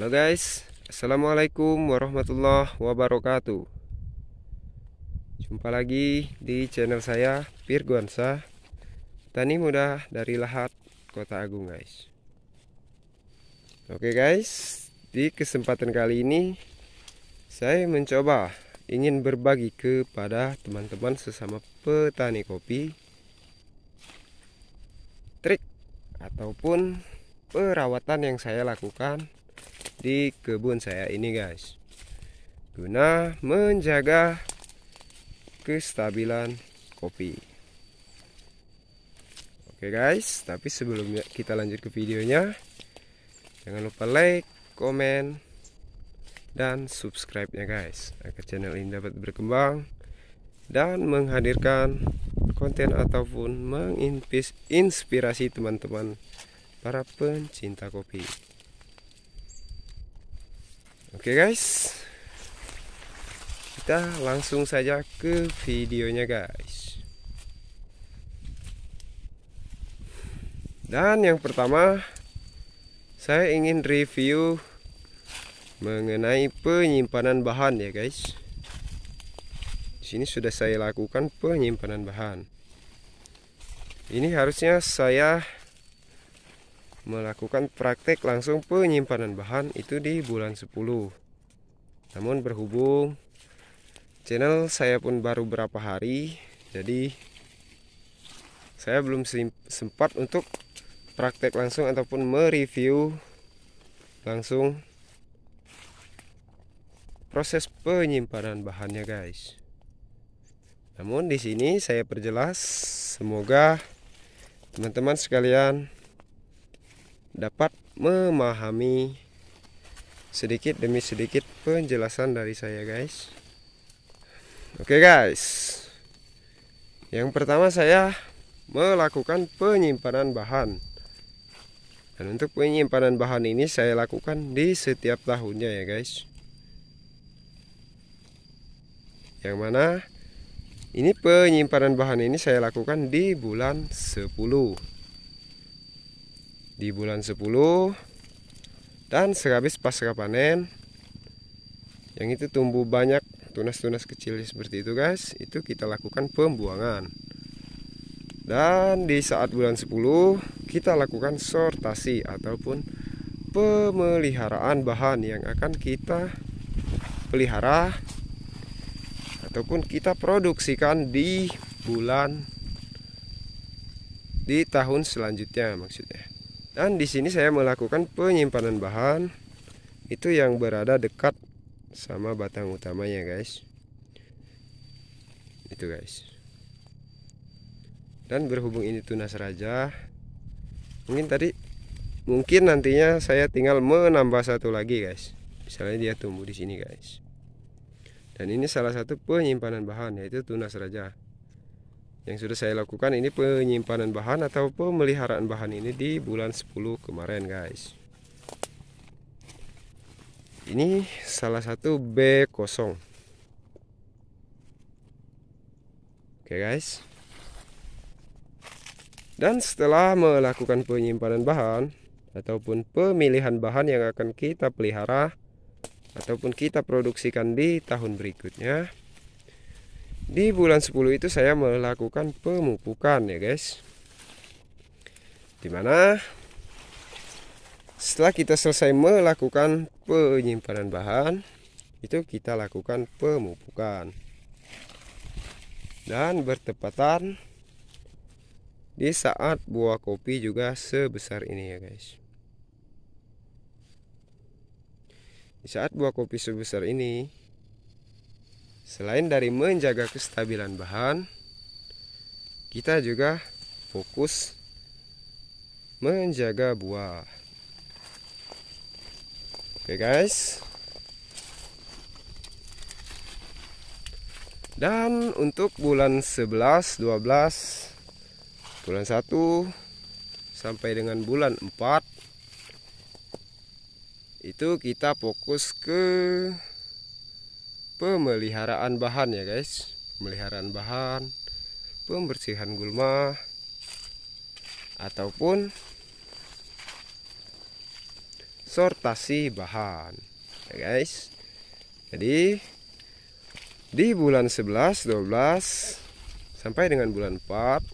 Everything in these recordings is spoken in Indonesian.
Halo guys, Assalamualaikum warahmatullahi wabarakatuh Jumpa lagi di channel saya Pirguansa Tani muda dari Lahat Kota Agung guys Oke guys, di kesempatan kali ini Saya mencoba ingin berbagi kepada teman-teman sesama petani kopi Trik ataupun perawatan yang saya lakukan di kebun saya ini guys guna menjaga kestabilan kopi oke guys tapi sebelumnya kita lanjut ke videonya jangan lupa like komen dan subscribe nya guys agar channel ini dapat berkembang dan menghadirkan konten ataupun menginspirasi teman-teman para pencinta kopi. Oke guys Kita langsung saja ke videonya guys Dan yang pertama Saya ingin review Mengenai penyimpanan bahan ya guys Di sini sudah saya lakukan penyimpanan bahan Ini harusnya saya melakukan praktek langsung penyimpanan bahan itu di bulan 10 namun berhubung channel saya pun baru berapa hari jadi saya belum sempat untuk praktek langsung ataupun mereview langsung proses penyimpanan bahannya guys namun di sini saya perjelas semoga teman-teman sekalian dapat memahami sedikit demi sedikit penjelasan dari saya guys oke guys yang pertama saya melakukan penyimpanan bahan dan untuk penyimpanan bahan ini saya lakukan di setiap tahunnya ya guys yang mana ini penyimpanan bahan ini saya lakukan di bulan 10 di bulan 10 dan sehabis pasca panen yang itu tumbuh banyak tunas-tunas kecil seperti itu guys itu kita lakukan pembuangan dan di saat bulan 10 kita lakukan sortasi ataupun pemeliharaan bahan yang akan kita pelihara ataupun kita produksikan di bulan di tahun selanjutnya maksudnya dan di sini saya melakukan penyimpanan bahan itu yang berada dekat sama batang utamanya, guys. Itu, guys. Dan berhubung ini tunas raja, mungkin tadi mungkin nantinya saya tinggal menambah satu lagi, guys. Misalnya dia tumbuh di sini, guys. Dan ini salah satu penyimpanan bahan yaitu tunas raja yang sudah saya lakukan ini penyimpanan bahan atau pemeliharaan bahan ini di bulan 10 kemarin guys ini salah satu B kosong oke guys dan setelah melakukan penyimpanan bahan ataupun pemilihan bahan yang akan kita pelihara ataupun kita produksikan di tahun berikutnya di bulan 10 itu saya melakukan pemupukan ya guys dimana setelah kita selesai melakukan penyimpanan bahan itu kita lakukan pemupukan dan bertepatan di saat buah kopi juga sebesar ini ya guys di saat buah kopi sebesar ini Selain dari menjaga kestabilan bahan, kita juga fokus menjaga buah. Oke, okay guys. Dan untuk bulan 11, 12, bulan 1 sampai dengan bulan 4 itu kita fokus ke pemeliharaan bahan ya guys pemeliharaan bahan pembersihan gulma ataupun sortasi bahan ya guys jadi di bulan 11 12 sampai dengan bulan 4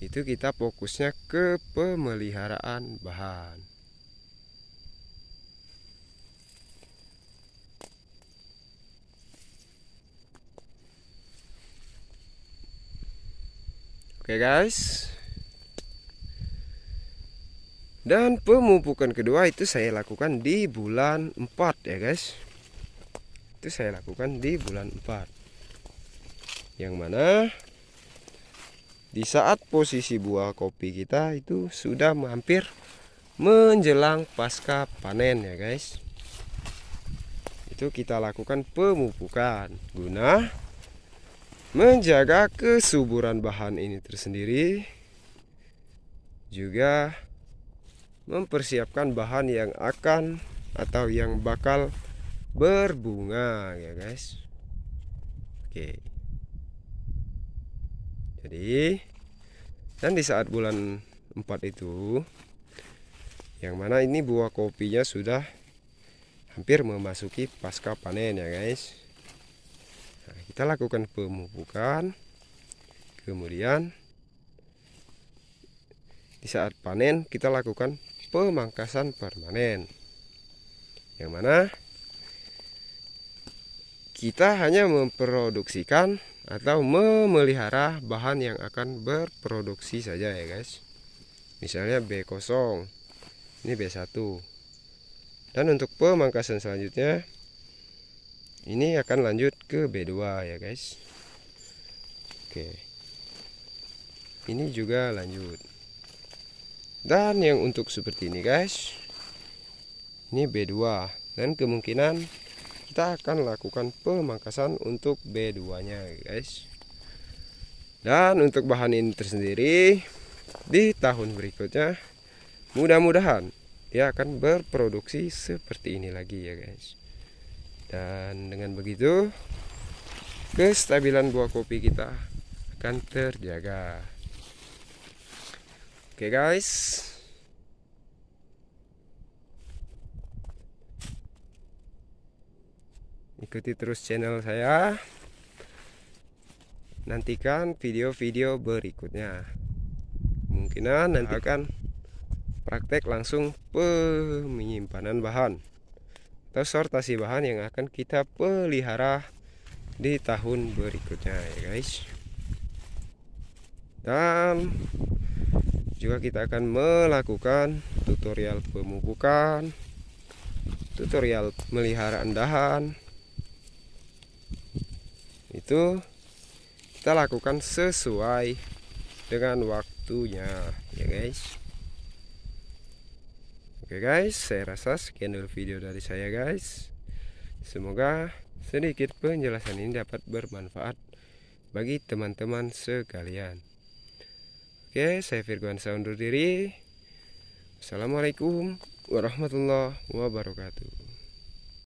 itu kita fokusnya ke pemeliharaan bahan Oke okay, guys Dan pemupukan kedua itu saya lakukan di bulan 4 ya guys Itu saya lakukan di bulan 4 Yang mana Di saat posisi buah kopi kita itu sudah hampir menjelang pasca panen ya guys Itu kita lakukan pemupukan Guna menjaga kesuburan bahan ini tersendiri juga mempersiapkan bahan yang akan atau yang bakal berbunga ya guys oke jadi dan di saat bulan 4 itu yang mana ini buah kopinya sudah hampir memasuki pasca panen ya guys kita lakukan pemupukan kemudian di saat panen kita lakukan pemangkasan permanen yang mana kita hanya memproduksikan atau memelihara bahan yang akan berproduksi saja ya guys misalnya B0 ini B1 dan untuk pemangkasan selanjutnya ini akan lanjut ke B2 ya guys oke ini juga lanjut dan yang untuk seperti ini guys ini B2 dan kemungkinan kita akan lakukan pemangkasan untuk B2 nya guys dan untuk bahan ini tersendiri di tahun berikutnya mudah-mudahan dia akan berproduksi seperti ini lagi ya guys dan dengan begitu kestabilan buah kopi kita akan terjaga oke guys ikuti terus channel saya nantikan video-video berikutnya kemungkinan nanti akan praktek langsung penyimpanan bahan tersortasi bahan yang akan kita pelihara di tahun berikutnya ya guys dan juga kita akan melakukan tutorial pemupukan tutorial melihara endahan. itu kita lakukan sesuai dengan waktunya ya guys Oke guys, saya rasa sekian dulu video dari saya guys. Semoga sedikit penjelasan ini dapat bermanfaat bagi teman-teman sekalian. Oke, saya Virgoan undur diri. Assalamualaikum warahmatullahi wabarakatuh.